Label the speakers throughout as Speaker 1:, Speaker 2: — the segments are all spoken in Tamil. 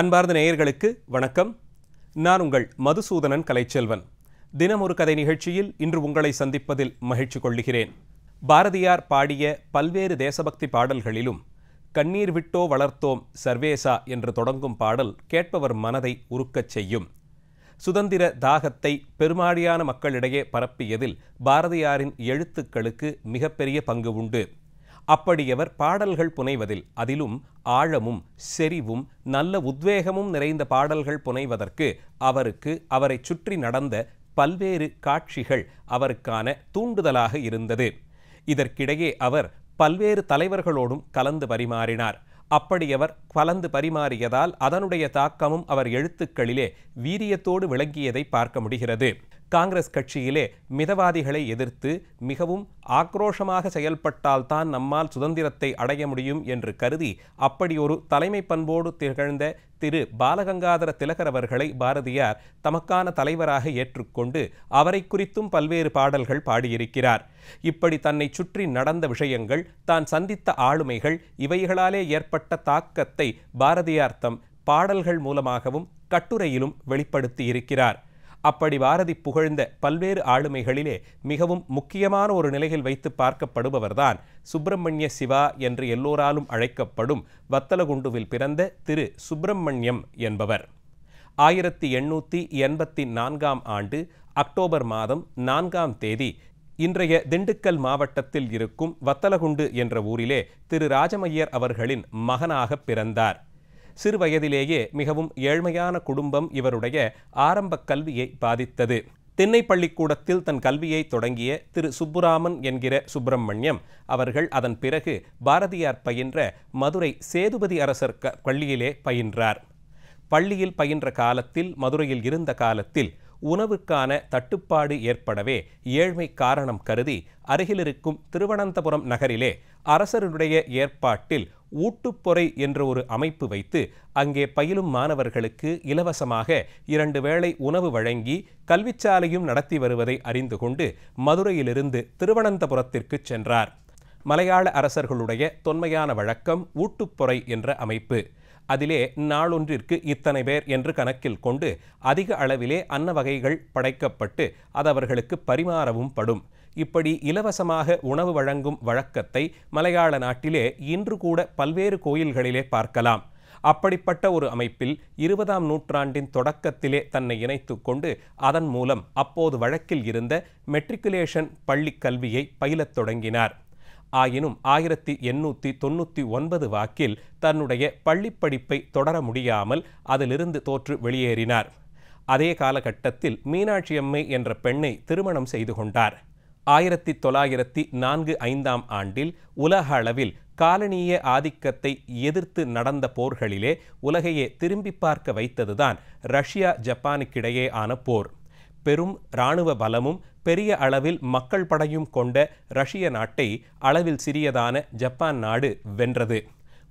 Speaker 1: அன்பார்ந்த நேயர்களுக்கு வணக்கம் நான் உங்கள் மதுசூதனன் கலைச்செல்வன் தினம் ஒரு கதை நிகழ்ச்சியில் இன்று உங்களை சந்திப்பதில் மகிழ்ச்சி கொள்கிறேன் பாரதியார் பாடிய பல்வேறு தேசபக்தி பாடல்களிலும் கண்ணீர் விட்டோ வளர்த்தோம் சர்வேசா என்று தொடங்கும் பாடல் கேட்பவர் மனதை உருக்கச் செய்யும் சுதந்திர தாகத்தை பெருமாடியான மக்களிடையே பரப்பியதில் பாரதியாரின் எழுத்துக்களுக்கு மிகப்பெரிய பங்கு உண்டு அப்படியவர் பாடல்கள் புனைவதில் அதிலும் ஆழமும் செறிவும் நல்ல உத்வேகமும் நிறைந்த பாடல்கள் புனைவதற்கு அவருக்கு அவரை சுற்றி நடந்த பல்வேறு காட்சிகள் அவருக்கான தூண்டுதலாக இருந்தது இதற்கிடையே அவர் பல்வேறு தலைவர்களோடும் கலந்து பரிமாறினார் அப்படியவர் கலந்து பரிமாறியதால் அதனுடைய தாக்கமும் அவர் எழுத்துக்களிலே வீரியத்தோடு விளங்கியதை பார்க்க முடிகிறது காங்கிரஸ் கட்சியிலே மிதவாதிகளை எதிர்த்து மிகவும் ஆக்ரோஷமாக செயல்பட்டால்தான் நம்மால் சுதந்திரத்தை அடைய முடியும் என்று கருதி அப்படி ஒரு தலைமை பண்போடு திகழ்ந்த திரு பாலகங்காதர திலகர் அவர்களை பாரதியார் தமக்கான தலைவராக ஏற்றுக்கொண்டு அவரை குறித்தும் பல்வேறு பாடல்கள் பாடியிருக்கிறார் இப்படி தன்னை சுற்றி நடந்த விஷயங்கள் தான் சந்தித்த ஆளுமைகள் இவைகளாலே ஏற்பட்ட தாக்கத்தை பாரதியார் தம் பாடல்கள் மூலமாகவும் கட்டுரையிலும் வெளிப்படுத்தியிருக்கிறார் அப்படி பாரதி புகழ்ந்த பல்வேறு ஆளுமைகளிலே மிகவும் முக்கியமான ஒரு நிலையில் வைத்து பார்க்கப்படுபவர்தான் சுப்பிரமணிய சிவா என்று எல்லோராலும் அழைக்கப்படும் வத்தலகுண்டுவில் பிறந்த திரு சுப்பிரமணியம் என்பவர் ஆயிரத்தி எண்ணூற்றி எண்பத்தி நான்காம் ஆண்டு அக்டோபர் மாதம் நான்காம் தேதி இன்றைய திண்டுக்கல் மாவட்டத்தில் இருக்கும் வத்தலகுண்டு என்ற ஊரிலே திரு ராஜமையர் அவர்களின் மகனாக பிறந்தார் சிறு வயதிலேயே மிகவும் ஏழ்மையான குடும்பம் இவருடைய ஆரம்ப கல்வியை பாதித்தது தென்னை பள்ளிக்கூடத்தில் தன் கல்வியை தொடங்கிய திரு சுப்புராமன் என்கிற சுப்பிரமணியம் அவர்கள் அதன் பிறகு பாரதியார் பயின்ற மதுரை சேதுபதி அரசர் பள்ளியிலே பயின்றார் பள்ளியில் பயின்ற காலத்தில் மதுரையில் இருந்த காலத்தில் உணவுக்கான தட்டுப்பாடு ஏற்படவே ஏழ்மை காரணம் கருதி அருகிலிருக்கும் திருவனந்தபுரம் நகரிலே அரசருடைய ஏற்பாட்டில் ஊட்டுப்பொறை என்ற ஒரு அமைப்பு வைத்து அங்கே பயிலும் மாணவர்களுக்கு இலவசமாக இரண்டு வேளை உணவு வழங்கி கல்விச்சாலையும் நடத்தி வருவதை அறிந்து கொண்டு மதுரையிலிருந்து திருவனந்தபுரத்திற்கு சென்றார் மலையாள அரசர்களுடைய தொன்மையான வழக்கம் ஊட்டுப்பொறை என்ற அமைப்பு அதிலே நாளொன்றிற்கு இத்தனை பேர் என்று கணக்கில் கொண்டு அதிக அளவிலே அன்ன வகைகள் படைக்கப்பட்டு அது அவர்களுக்கு பரிமாறவும் படும் இப்படி இலவசமாக உணவு வழங்கும் வழக்கத்தை மலையாள நாட்டிலே இன்று கூட பல்வேறு கோயில்களிலே பார்க்கலாம் அப்படிப்பட்ட ஒரு அமைப்பில் இருபதாம் நூற்றாண்டின் தொடக்கத்திலே தன்னை இணைத்து கொண்டு அதன் மூலம் அப்போது வழக்கில் இருந்த மெட்ரிகுலேஷன் பள்ளி கல்வியை பயிலத் தொடங்கினார் ஆயினும் ஆயிரத்தி எண்ணூற்றி தொண்ணூற்றி ஒன்பது வாக்கில் தன்னுடைய பள்ளிப்படிப்பை தொடர முடியாமல் அதிலிருந்து தோற்று வெளியேறினார் அதே காலகட்டத்தில் மீனாட்சியம்மை என்ற பெண்ணை திருமணம் செய்து கொண்டார் ஆயிரத்தி தொள்ளாயிரத்தி நான்கு ஐந்தாம் ஆண்டில் உலக அளவில் காலனிய ஆதிக்கத்தை எதிர்த்து நடந்த போர்களிலே உலகையே திரும்பி பார்க்க வைத்ததுதான் ரஷ்யா ஜப்பானுக்கிடையே ஆன போர் பெரும் இராணுவ பலமும் பெரிய அளவில் மக்கள் படையும் கொண்ட ரஷ்ய நாட்டை அளவில் சிறியதான ஜப்பான் நாடு வென்றது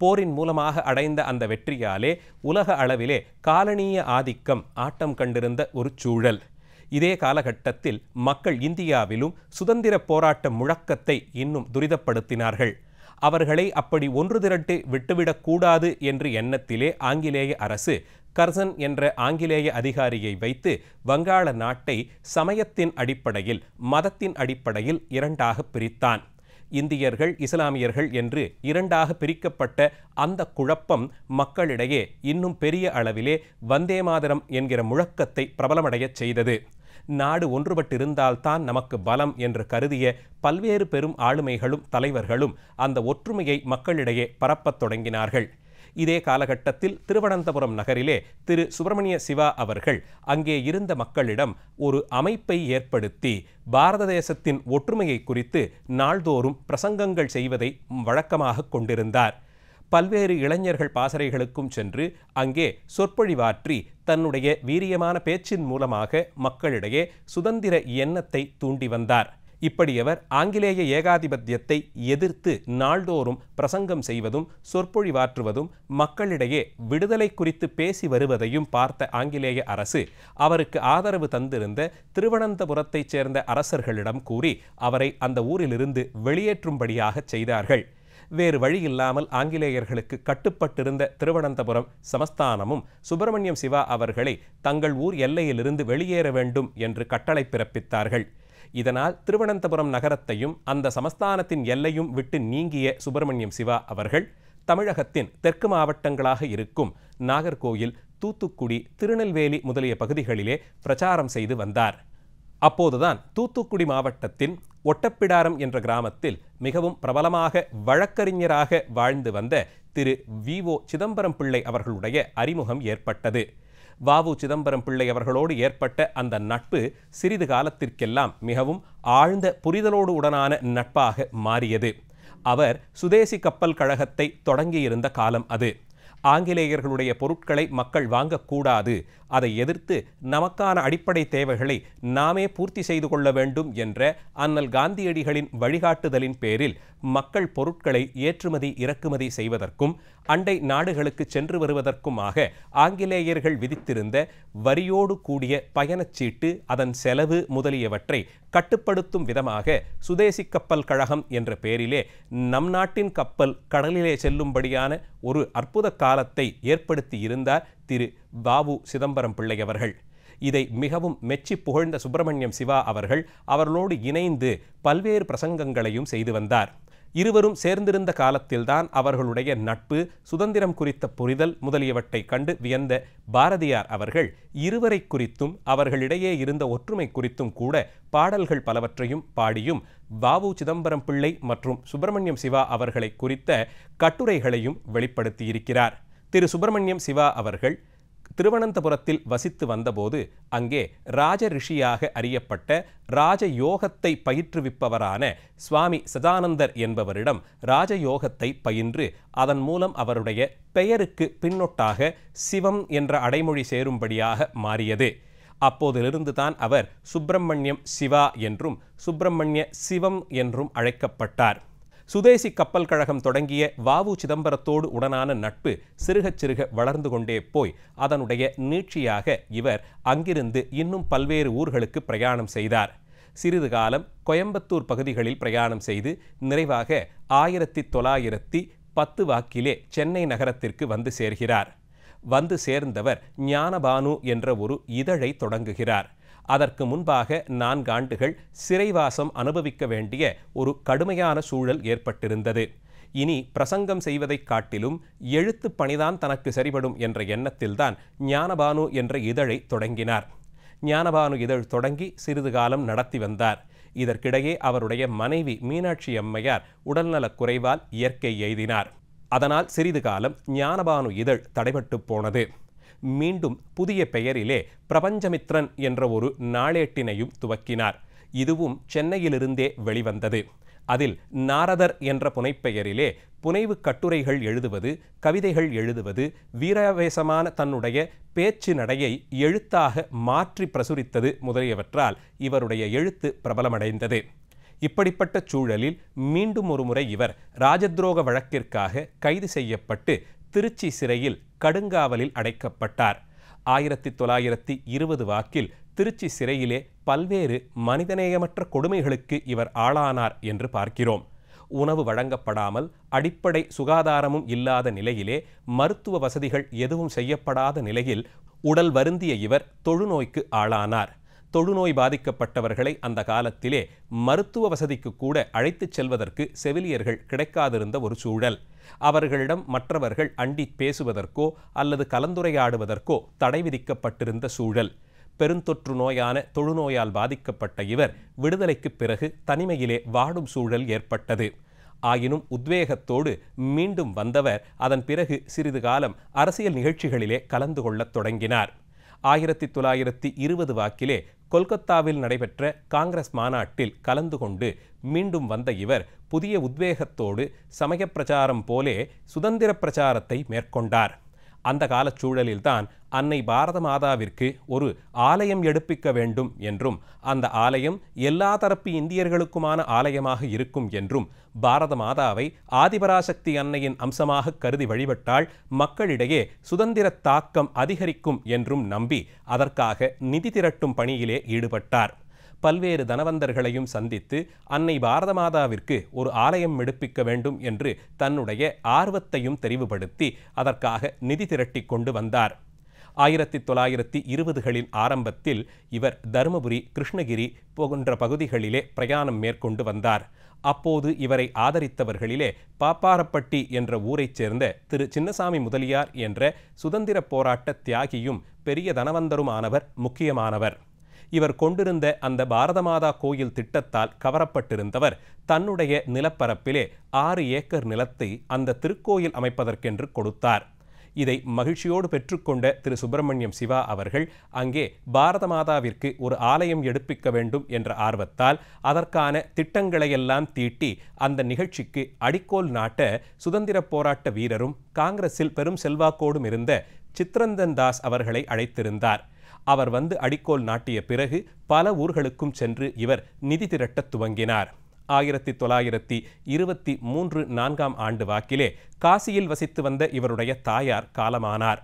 Speaker 1: போரின் மூலமாக அடைந்த அந்த வெற்றியாலே உலக அளவிலே காலனிய ஆதிக்கம் ஆட்டம் கண்டிருந்த ஒரு சூழல் இதே காலகட்டத்தில் மக்கள் இந்தியாவிலும் சுதந்திர போராட்ட முழக்கத்தை இன்னும் துரிதப்படுத்தினார்கள் அவர்களை அப்படி ஒன்று திரட்டு விட்டுவிடக்கூடாது என்று எண்ணத்திலே ஆங்கிலேய அரசு கர்சன் என்ற ஆங்கிலேய அதிகாரியை வைத்து வங்காள நாட்டை சமயத்தின் அடிப்படையில் மதத்தின் அடிப்படையில் இரண்டாக பிரித்தான் இந்தியர்கள் இஸ்லாமியர்கள் என்று இரண்டாக பிரிக்கப்பட்ட அந்த குழப்பம் மக்களிடையே இன்னும் பெரிய அளவிலே வந்தே மாதரம் என்கிற முழக்கத்தை பிரபலமடையச் செய்தது நாடு ஒன்றுபட்டிருந்தால்தான் நமக்கு பலம் என்று கருதிய பல்வேறு பெரும் ஆளுமைகளும் தலைவர்களும் அந்த ஒற்றுமையை மக்களிடையே பரப்பத் தொடங்கினார்கள் இதே காலகட்டத்தில் திருவனந்தபுரம் நகரிலே திரு சுப்பிரமணிய சிவா அவர்கள் அங்கே இருந்த மக்களிடம் ஒரு அமைப்பை ஏற்படுத்தி பாரத தேசத்தின் ஒற்றுமையை குறித்து நாள்தோறும் பிரசங்கங்கள் செய்வதை வழக்கமாக கொண்டிருந்தார் பல்வேறு இளைஞர்கள் பாசறைகளுக்கும் சென்று அங்கே சொற்பொழிவாற்றி தன்னுடைய வீரியமான பேச்சின் மூலமாக மக்களிடையே சுதந்திர எண்ணத்தை தூண்டி வந்தார் இப்படி அவர் ஆங்கிலேய ஏகாதிபத்தியத்தை எதிர்த்து நாள்தோறும் பிரசங்கம் செய்வதும் சொற்பொழிவாற்றுவதும் மக்களிடையே விடுதலை குறித்து பேசி வருவதையும் பார்த்த ஆங்கிலேய அரசு அவருக்கு ஆதரவு தந்திருந்த திருவனந்தபுரத்தைச் சேர்ந்த அரசர்களிடம் கூறி அவரை அந்த ஊரிலிருந்து வெளியேற்றும்படியாக செய்தார்கள் வேறு வழியில்லாமல் ஆங்கிலேயர்களுக்கு கட்டுப்பட்டிருந்த திருவனந்தபுரம் சமஸ்தானமும் சுப்பிரமணியம் சிவா அவர்களை தங்கள் ஊர் எல்லையிலிருந்து வெளியேற வேண்டும் என்று கட்டளை பிறப்பித்தார்கள் இதனால் திருவனந்தபுரம் நகரத்தையும் அந்த சமஸ்தானத்தின் எல்லையும் விட்டு நீங்கிய சுப்பிரமணியம் சிவா அவர்கள் தமிழகத்தின் தெற்கு மாவட்டங்களாக இருக்கும் நாகர்கோயில் தூத்துக்குடி திருநெல்வேலி முதலிய பகுதிகளிலே பிரச்சாரம் செய்து வந்தார் அப்போதுதான் தூத்துக்குடி மாவட்டத்தின் ஒட்டப்பிடாரம் என்ற கிராமத்தில் மிகவும் பிரபலமாக வழக்கறிஞராக வாழ்ந்து வந்த திரு வி ஓ சிதம்பரம் பிள்ளை அவர்களுடைய அறிமுகம் ஏற்பட்டது வாவு சிதம்பரம் பிள்ளை அவர்களோடு ஏற்பட்ட அந்த நட்பு சிறிது காலத்திற்கெல்லாம் மிகவும் ஆழ்ந்த புரிதலோடு உடனான நட்பாக மாறியது அவர் சுதேசி கப்பல் கழகத்தை தொடங்கியிருந்த காலம் அது ஆங்கிலேயர்களுடைய பொருட்களை மக்கள் வாங்கக்கூடாது அதை எதிர்த்து நமக்கான அடிப்படை தேவைகளை நாமே பூர்த்தி செய்து கொள்ள வேண்டும் என்ற அண்ணல் காந்தியடிகளின் வழிகாட்டுதலின் பேரில் மக்கள் பொருட்களை ஏற்றுமதி இறக்குமதி செய்வதற்கும் அண்டை நாடுகளுக்கு சென்று வருவதற்குமாக ஆங்கிலேயர்கள் விதித்திருந்த வரியோடு கூடிய பயணச்சீட்டு அதன் செலவு முதலியவற்றை கட்டுப்படுத்தும் விதமாக சுதேசி கப்பல் கழகம் என்ற பெயரிலே நம் நாட்டின் கப்பல் கடலிலே செல்லும்படியான ஒரு அற்புத காலத்தை ஏற்படுத்தி இருந்தார் திரு வாவு சிதம்பரம் பிள்ளையவர்கள் இதை மிகவும் மெச்சி புகழ்ந்த சுப்பிரமணியம் சிவா அவர்கள் அவர்களோடு இணைந்து பல்வேறு பிரசங்கங்களையும் செய்து வந்தார் இருவரும் சேர்ந்திருந்த காலத்தில்தான் அவர்களுடைய நட்பு சுதந்திரம் குறித்த புரிதல் முதலியவற்றை கண்டு வியந்த பாரதியார் அவர்கள் இருவரை குறித்தும் அவர்களிடையே இருந்த ஒற்றுமை குறித்தும் கூட பாடல்கள் பலவற்றையும் பாடியும் வாவு சிதம்பரம் பிள்ளை மற்றும் சுப்பிரமணியம் சிவா அவர்களை குறித்த கட்டுரைகளையும் வெளிப்படுத்தியிருக்கிறார் திரு சுப்பிரமணியம் சிவா அவர்கள் திருவனந்தபுரத்தில் வசித்து வந்தபோது அங்கே ராஜ ரிஷியாக அறியப்பட்ட ராஜயோகத்தை பயிற்றுவிப்பவரான சுவாமி சதானந்தர் என்பவரிடம் ராஜயோகத்தை பயின்று அதன் மூலம் அவருடைய பெயருக்கு பின்னொட்டாக சிவம் என்ற அடைமொழி சேரும்படியாக மாறியது அப்போதிலிருந்து தான் அவர் சுப்பிரமணியம் சிவா என்றும் சுப்பிரமணிய சிவம் என்றும் அழைக்கப்பட்டார் சுதேசி கப்பல் கழகம் தொடங்கிய வாவு சிதம்பரத்தோடு உடனான நட்பு சிறுகச் சிறுக வளர்ந்து கொண்டே போய் அதனுடைய நீட்சியாக இவர் அங்கிருந்து இன்னும் பல்வேறு ஊர்களுக்கு பிரயாணம் செய்தார் சிறிது காலம் கோயம்புத்தூர் பகுதிகளில் பிரயாணம் செய்து நிறைவாக ஆயிரத்தி தொள்ளாயிரத்தி பத்து வாக்கிலே சென்னை நகரத்திற்கு வந்து சேர்கிறார் வந்து சேர்ந்தவர் ஞானபானு என்ற ஒரு இதழை தொடங்குகிறார் அதற்கு முன்பாக நான்கு ஆண்டுகள் சிறைவாசம் அனுபவிக்க வேண்டிய ஒரு கடுமையான சூழல் ஏற்பட்டிருந்தது இனி பிரசங்கம் செய்வதைக் காட்டிலும் எழுத்து பணிதான் தனக்கு சரிபடும் என்ற எண்ணத்தில்தான் ஞானபானு என்ற இதழை தொடங்கினார் ஞானபானு இதழ் தொடங்கி சிறிது காலம் நடத்தி வந்தார் இதற்கிடையே அவருடைய மனைவி மீனாட்சி அம்மையார் உடல்நலக் குறைவால் இயற்கை எய்தினார் அதனால் சிறிது காலம் ஞானபானு இதழ் தடைபட்டு போனது மீண்டும் புதிய பெயரிலே பிரபஞ்சமித்ரன் என்ற ஒரு நாளேட்டினையும் துவக்கினார் இதுவும் சென்னையிலிருந்தே வெளிவந்தது அதில் நாரதர் என்ற புனைப்பெயரிலே புனைவு கட்டுரைகள் எழுதுவது கவிதைகள் எழுதுவது வீராவேசமான தன்னுடைய பேச்சு நடையை எழுத்தாக மாற்றி பிரசுரித்தது முதலியவற்றால் இவருடைய எழுத்து பிரபலமடைந்தது இப்படிப்பட்ட சூழலில் மீண்டும் ஒரு முறை இவர் ராஜத்ரோக வழக்கிற்காக கைது செய்யப்பட்டு திருச்சி சிறையில் கடுங்காவலில் அடைக்கப்பட்டார் ஆயிரத்தி தொள்ளாயிரத்தி இருபது வாக்கில் திருச்சி சிறையிலே பல்வேறு மனிதநேயமற்ற கொடுமைகளுக்கு இவர் ஆளானார் என்று பார்க்கிறோம் உணவு வழங்கப்படாமல் அடிப்படை சுகாதாரமும் இல்லாத நிலையிலே மருத்துவ வசதிகள் எதுவும் செய்யப்படாத நிலையில் உடல் வருந்திய இவர் தொழுநோய்க்கு ஆளானார் தொழுநோய் பாதிக்கப்பட்டவர்களை அந்த காலத்திலே மருத்துவ வசதிக்கு கூட அழைத்துச் செல்வதற்கு செவிலியர்கள் கிடைக்காதிருந்த ஒரு சூழல் அவர்களிடம் மற்றவர்கள் அண்டி பேசுவதற்கோ அல்லது கலந்துரையாடுவதற்கோ தடை விதிக்கப்பட்டிருந்த சூழல் பெருந்தொற்று நோயான தொழுநோயால் பாதிக்கப்பட்ட இவர் விடுதலைக்கு பிறகு தனிமையிலே வாடும் சூழல் ஏற்பட்டது ஆயினும் உத்வேகத்தோடு மீண்டும் வந்தவர் அதன் பிறகு சிறிது காலம் அரசியல் நிகழ்ச்சிகளிலே கலந்து கொள்ளத் தொடங்கினார் ஆயிரத்தி தொள்ளாயிரத்தி இருபது வாக்கிலே கொல்கத்தாவில் நடைபெற்ற காங்கிரஸ் மாநாட்டில் கலந்து கொண்டு மீண்டும் வந்த இவர் புதிய உத்வேகத்தோடு சமயப் பிரச்சாரம் போலே சுதந்திர பிரச்சாரத்தை மேற்கொண்டார் அந்த காலச் சூழலில்தான் அன்னை பாரத மாதாவிற்கு ஒரு ஆலயம் எடுப்பிக்க வேண்டும் என்றும் அந்த ஆலயம் எல்லா தரப்பு இந்தியர்களுக்குமான ஆலயமாக இருக்கும் என்றும் பாரத மாதாவை ஆதிபராசக்தி அன்னையின் அம்சமாக கருதி வழிபட்டால் மக்களிடையே சுதந்திர தாக்கம் அதிகரிக்கும் என்றும் நம்பி அதற்காக நிதி திரட்டும் பணியிலே ஈடுபட்டார் பல்வேறு தனவந்தர்களையும் சந்தித்து அன்னை பாரத மாதாவிற்கு ஒரு ஆலயம் எடுப்பிக்க வேண்டும் என்று தன்னுடைய ஆர்வத்தையும் தெரிவுபடுத்தி அதற்காக நிதி திரட்டி கொண்டு வந்தார் ஆயிரத்தி தொள்ளாயிரத்தி இருபதுகளின் ஆரம்பத்தில் இவர் தருமபுரி கிருஷ்ணகிரி போன்ற பகுதிகளிலே பிரயாணம் மேற்கொண்டு வந்தார் அப்போது இவரை ஆதரித்தவர்களிலே பாப்பாரப்பட்டி என்ற ஊரைச் சேர்ந்த திரு சின்னசாமி முதலியார் என்ற சுதந்திர போராட்ட தியாகியும் பெரிய தனவந்தருமானவர் முக்கியமானவர் இவர் கொண்டிருந்த அந்த பாரத மாதா கோயில் திட்டத்தால் கவரப்பட்டிருந்தவர் தன்னுடைய நிலப்பரப்பிலே ஆறு ஏக்கர் நிலத்தை அந்த திருக்கோயில் அமைப்பதற்கென்று கொடுத்தார் இதை மகிழ்ச்சியோடு பெற்றுக்கொண்ட திரு சுப்பிரமணியம் சிவா அவர்கள் அங்கே பாரத மாதாவிற்கு ஒரு ஆலயம் எடுப்பிக்க வேண்டும் என்ற ஆர்வத்தால் அதற்கான திட்டங்களையெல்லாம் தீட்டி அந்த நிகழ்ச்சிக்கு அடிக்கோல் நாட்ட சுதந்திர போராட்ட வீரரும் காங்கிரஸில் பெரும் செல்வாக்கோடும் இருந்த சித்ரந்தன் தாஸ் அவர்களை அழைத்திருந்தார் அவர் வந்து அடிக்கோல் நாட்டிய பிறகு பல ஊர்களுக்கும் சென்று இவர் நிதி திரட்ட துவங்கினார் ஆயிரத்தி தொள்ளாயிரத்தி இருபத்தி மூன்று நான்காம் ஆண்டு வாக்கிலே காசியில் வசித்து வந்த இவருடைய தாயார் காலமானார்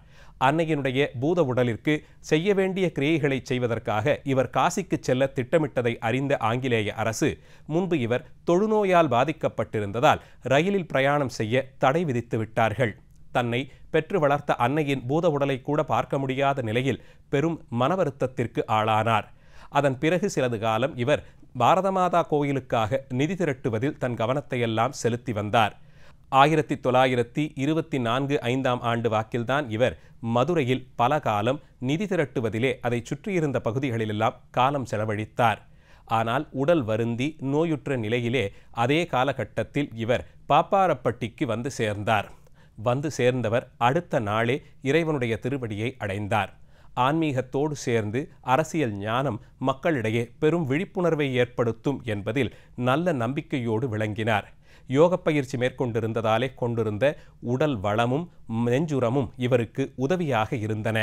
Speaker 1: அன்னையினுடைய பூத உடலிற்கு செய்ய வேண்டிய கிரியைகளை செய்வதற்காக இவர் காசிக்கு செல்ல திட்டமிட்டதை அறிந்த ஆங்கிலேய அரசு முன்பு இவர் தொழுநோயால் பாதிக்கப்பட்டிருந்ததால் ரயிலில் பிரயாணம் செய்ய தடை விதித்து விட்டார்கள் தன்னை பெற்று வளர்த்த அன்னையின் பூத உடலை கூட பார்க்க முடியாத நிலையில் பெரும் மனவருத்தத்திற்கு ஆளானார் அதன் பிறகு சிலது காலம் இவர் பாரதமாதா கோயிலுக்காக நிதி திரட்டுவதில் தன் கவனத்தையெல்லாம் செலுத்தி வந்தார் ஆயிரத்தி தொள்ளாயிரத்தி இருபத்தி நான்கு ஐந்தாம் ஆண்டு வாக்கில்தான் இவர் மதுரையில் பல காலம் நிதி திரட்டுவதிலே அதை சுற்றியிருந்த பகுதிகளிலெல்லாம் காலம் செலவழித்தார் ஆனால் உடல் வருந்தி நோயுற்ற நிலையிலே அதே காலகட்டத்தில் இவர் பாப்பாரப்பட்டிக்கு வந்து சேர்ந்தார் வந்து சேர்ந்தவர் அடுத்த நாளே இறைவனுடைய திருவடியை அடைந்தார் ஆன்மீகத்தோடு சேர்ந்து அரசியல் ஞானம் மக்களிடையே பெரும் விழிப்புணர்வை ஏற்படுத்தும் என்பதில் நல்ல நம்பிக்கையோடு விளங்கினார் யோக பயிற்சி மேற்கொண்டிருந்ததாலே கொண்டிருந்த உடல் வளமும் நெஞ்சுரமும் இவருக்கு உதவியாக இருந்தன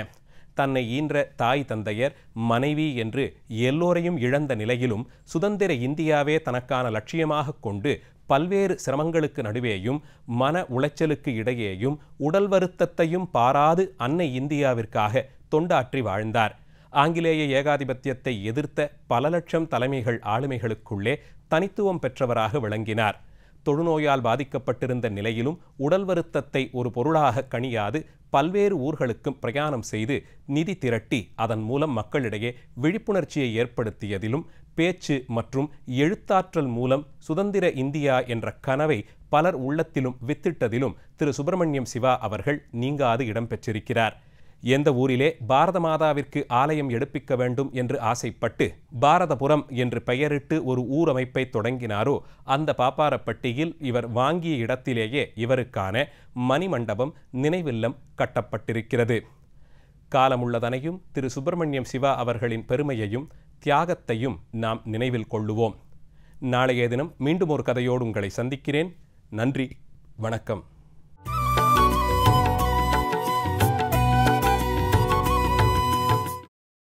Speaker 1: தன்னை ஈன்ற தாய் தந்தையர் மனைவி என்று எல்லோரையும் இழந்த நிலையிலும் சுதந்திர இந்தியாவே தனக்கான லட்சியமாக கொண்டு பல்வேறு சிரமங்களுக்கு நடுவேயும் மன உளைச்சலுக்கு இடையேயும் உடல் வருத்தத்தையும் பாராது அன்னை இந்தியாவிற்காக தொண்டாற்றி வாழ்ந்தார் ஆங்கிலேய ஏகாதிபத்தியத்தை எதிர்த்த பல லட்சம் தலைமைகள் ஆளுமைகளுக்குள்ளே தனித்துவம் பெற்றவராக விளங்கினார் தொழுநோயால் பாதிக்கப்பட்டிருந்த நிலையிலும் உடல் வருத்தத்தை ஒரு பொருளாக கணியாது பல்வேறு ஊர்களுக்கும் பிரயாணம் செய்து நிதி திரட்டி அதன் மூலம் மக்களிடையே விழிப்புணர்ச்சியை ஏற்படுத்தியதிலும் பேச்சு மற்றும் எழுத்தாற்றல் மூலம் சுதந்திர இந்தியா என்ற கனவை பலர் உள்ளத்திலும் வித்திட்டதிலும் திரு சுப்பிரமணியம் சிவா அவர்கள் நீங்காது இடம்பெற்றிருக்கிறார் எந்த ஊரிலே பாரத மாதாவிற்கு ஆலயம் எடுப்பிக்க வேண்டும் என்று ஆசைப்பட்டு பாரதபுரம் என்று பெயரிட்டு ஒரு ஊரமைப்பை தொடங்கினாரோ அந்த பாப்பாரப்பட்டியில் இவர் வாங்கிய இடத்திலேயே இவருக்கான மணிமண்டபம் நினைவில்லம் கட்டப்பட்டிருக்கிறது காலமுள்ளதனையும் திரு சுப்பிரமணியம் சிவா அவர்களின் பெருமையையும் தியாகத்தையும் நாம் நினைவில் கொள்ளுவோம் நாளைய தினம் மீண்டும் ஒரு கதையோடு உங்களை சந்திக்கிறேன் நன்றி வணக்கம்